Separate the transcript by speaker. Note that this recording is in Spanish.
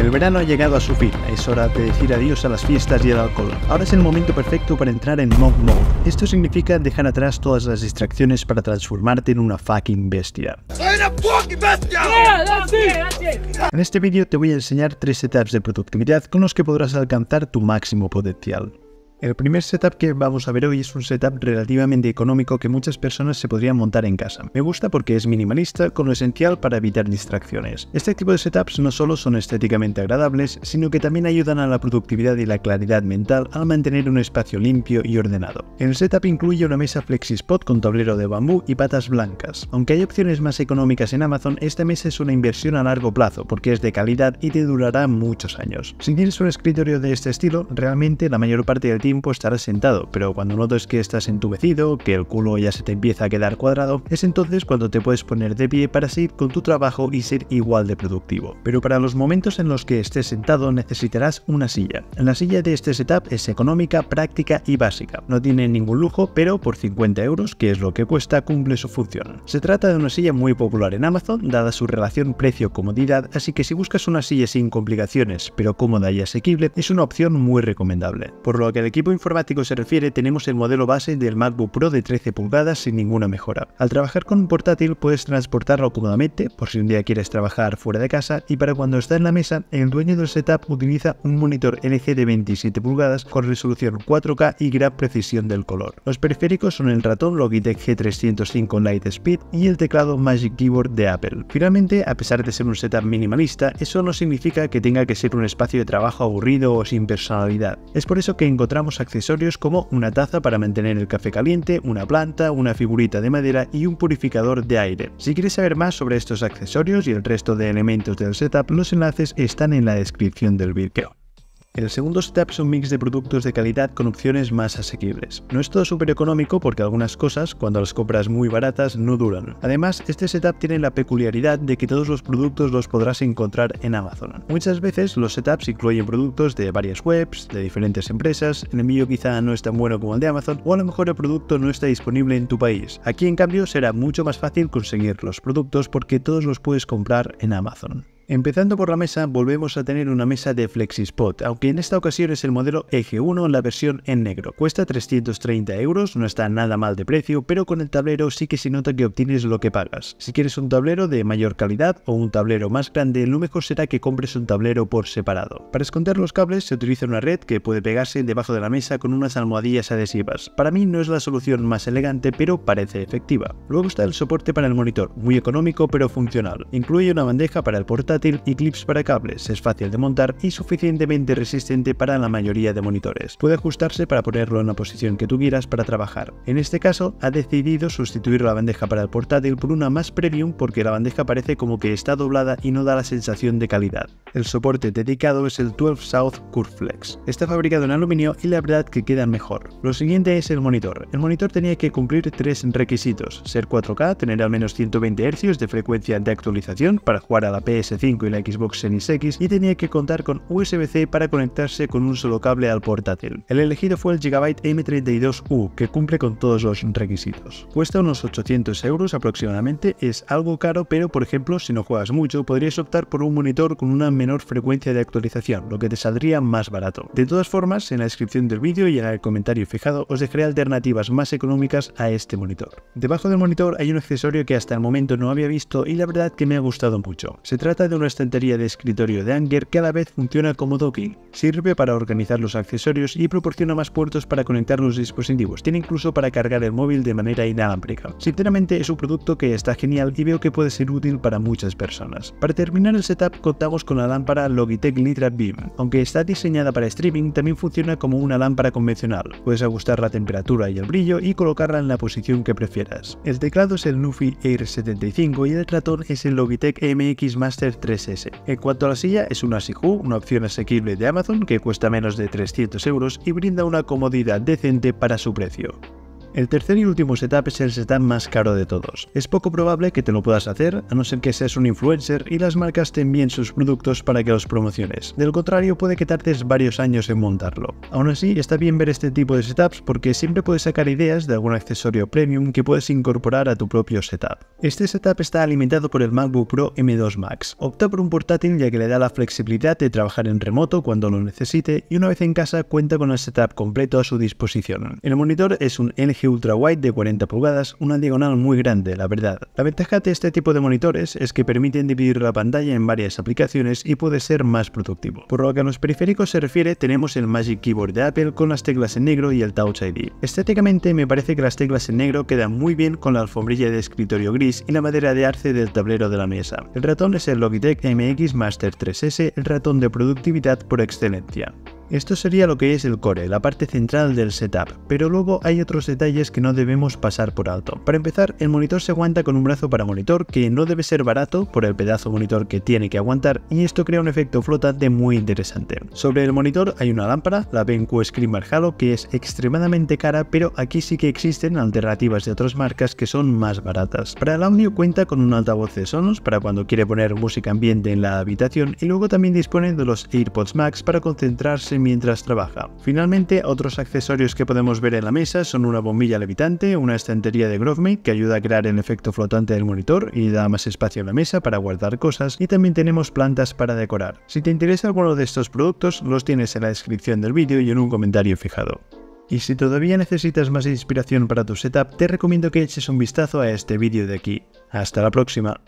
Speaker 1: El verano ha llegado a su fin, es hora de decir adiós a las fiestas y al alcohol. Ahora es el momento perfecto para entrar en Mob Mode. Esto significa dejar atrás todas las distracciones para transformarte en una fucking bestia. En este vídeo te voy a enseñar tres setups de productividad con los que podrás alcanzar tu máximo potencial. El primer setup que vamos a ver hoy es un setup relativamente económico que muchas personas se podrían montar en casa. Me gusta porque es minimalista con lo esencial para evitar distracciones. Este tipo de setups no solo son estéticamente agradables, sino que también ayudan a la productividad y la claridad mental al mantener un espacio limpio y ordenado. El setup incluye una mesa FlexiSpot con tablero de bambú y patas blancas. Aunque hay opciones más económicas en Amazon, esta mesa es una inversión a largo plazo porque es de calidad y te durará muchos años. Si tienes un escritorio de este estilo, realmente la mayor parte del tiempo tiempo estarás sentado, pero cuando notas que estás entumecido, que el culo ya se te empieza a quedar cuadrado, es entonces cuando te puedes poner de pie para seguir con tu trabajo y ser igual de productivo. Pero para los momentos en los que estés sentado necesitarás una silla. La silla de este setup es económica, práctica y básica. No tiene ningún lujo, pero por 50 euros, que es lo que cuesta, cumple su función. Se trata de una silla muy popular en Amazon, dada su relación precio-comodidad, así que si buscas una silla sin complicaciones, pero cómoda y asequible, es una opción muy recomendable. Por lo que el equipo informático se refiere, tenemos el modelo base del MacBook Pro de 13 pulgadas sin ninguna mejora. Al trabajar con un portátil puedes transportarlo cómodamente, por si un día quieres trabajar fuera de casa, y para cuando está en la mesa, el dueño del setup utiliza un monitor LG de 27 pulgadas con resolución 4K y gran precisión del color. Los periféricos son el ratón Logitech G305 Light Speed y el teclado Magic Keyboard de Apple. Finalmente, a pesar de ser un setup minimalista, eso no significa que tenga que ser un espacio de trabajo aburrido o sin personalidad. Es por eso que encontramos accesorios como una taza para mantener el café caliente, una planta, una figurita de madera y un purificador de aire. Si quieres saber más sobre estos accesorios y el resto de elementos del setup, los enlaces están en la descripción del video. El segundo setup es un mix de productos de calidad con opciones más asequibles. No es todo súper económico porque algunas cosas, cuando las compras muy baratas, no duran. Además, este setup tiene la peculiaridad de que todos los productos los podrás encontrar en Amazon. Muchas veces los setups incluyen productos de varias webs, de diferentes empresas, el mío quizá no es tan bueno como el de Amazon, o a lo mejor el producto no está disponible en tu país. Aquí en cambio será mucho más fácil conseguir los productos porque todos los puedes comprar en Amazon. Empezando por la mesa, volvemos a tener una mesa de FlexiSpot, aunque en esta ocasión es el modelo eg 1 en la versión en negro. Cuesta 330 euros, no está nada mal de precio, pero con el tablero sí que se nota que obtienes lo que pagas. Si quieres un tablero de mayor calidad o un tablero más grande, lo mejor será que compres un tablero por separado. Para esconder los cables se utiliza una red que puede pegarse debajo de la mesa con unas almohadillas adhesivas. Para mí no es la solución más elegante, pero parece efectiva. Luego está el soporte para el monitor, muy económico pero funcional. Incluye una bandeja para el portátil y clips para cables. Es fácil de montar y suficientemente resistente para la mayoría de monitores. Puede ajustarse para ponerlo en la posición que tú quieras para trabajar. En este caso, ha decidido sustituir la bandeja para el portátil por una más premium porque la bandeja parece como que está doblada y no da la sensación de calidad. El soporte dedicado es el 12 South Curflex. Está fabricado en aluminio y la verdad que queda mejor. Lo siguiente es el monitor. El monitor tenía que cumplir tres requisitos, ser 4K, tener al menos 120 Hz de frecuencia de actualización para jugar a la PS5 y la Xbox Series X y tenía que contar con USB-C para conectarse con un solo cable al portátil. El elegido fue el Gigabyte M32U, que cumple con todos los requisitos. Cuesta unos 800 euros aproximadamente, es algo caro, pero por ejemplo, si no juegas mucho, podrías optar por un monitor con una menor frecuencia de actualización, lo que te saldría más barato. De todas formas, en la descripción del vídeo y en el comentario fijado os dejaré alternativas más económicas a este monitor. Debajo del monitor hay un accesorio que hasta el momento no había visto y la verdad que me ha gustado mucho. Se trata de un una estantería de escritorio de Anger cada vez funciona como docking. Sirve para organizar los accesorios y proporciona más puertos para conectar los dispositivos. Tiene incluso para cargar el móvil de manera inalámbrica. Sinceramente es un producto que está genial y veo que puede ser útil para muchas personas. Para terminar el setup contamos con la lámpara Logitech Nitra Beam. Aunque está diseñada para streaming, también funciona como una lámpara convencional. Puedes ajustar la temperatura y el brillo y colocarla en la posición que prefieras. El teclado es el Nufi Air 75 y el ratón es el Logitech MX Master 3S. En cuanto a la silla, es una Sihu, una opción asequible de Amazon que cuesta menos de 300 euros y brinda una comodidad decente para su precio. El tercer y último setup es el setup más caro de todos. Es poco probable que te lo puedas hacer, a no ser que seas un influencer y las marcas te envíen sus productos para que los promociones. Del contrario, puede que tardes varios años en montarlo. Aún así, está bien ver este tipo de setups porque siempre puedes sacar ideas de algún accesorio premium que puedes incorporar a tu propio setup. Este setup está alimentado por el MacBook Pro M2 Max. Opta por un portátil ya que le da la flexibilidad de trabajar en remoto cuando lo necesite y una vez en casa cuenta con el setup completo a su disposición. El monitor es un LG ultra-wide de 40 pulgadas, una diagonal muy grande, la verdad. La ventaja de este tipo de monitores es que permiten dividir la pantalla en varias aplicaciones y puede ser más productivo. Por lo que a los periféricos se refiere, tenemos el Magic Keyboard de Apple con las teclas en negro y el Touch ID. Estéticamente me parece que las teclas en negro quedan muy bien con la alfombrilla de escritorio gris y la madera de arce del tablero de la mesa. El ratón es el Logitech MX Master 3S, el ratón de productividad por excelencia. Esto sería lo que es el core, la parte central del setup, pero luego hay otros detalles que no debemos pasar por alto. Para empezar, el monitor se aguanta con un brazo para monitor que no debe ser barato por el pedazo monitor que tiene que aguantar y esto crea un efecto flotante muy interesante. Sobre el monitor hay una lámpara, la BenQ Screamer Halo, que es extremadamente cara, pero aquí sí que existen alternativas de otras marcas que son más baratas. Para el audio cuenta con un altavoz de Sonos para cuando quiere poner música ambiente en la habitación y luego también dispone de los AirPods Max para concentrarse mientras trabaja. Finalmente, otros accesorios que podemos ver en la mesa son una bombilla levitante, una estantería de Grovemade que ayuda a crear el efecto flotante del monitor y da más espacio a la mesa para guardar cosas, y también tenemos plantas para decorar. Si te interesa alguno de estos productos, los tienes en la descripción del vídeo y en un comentario fijado. Y si todavía necesitas más inspiración para tu setup, te recomiendo que eches un vistazo a este vídeo de aquí. ¡Hasta la próxima!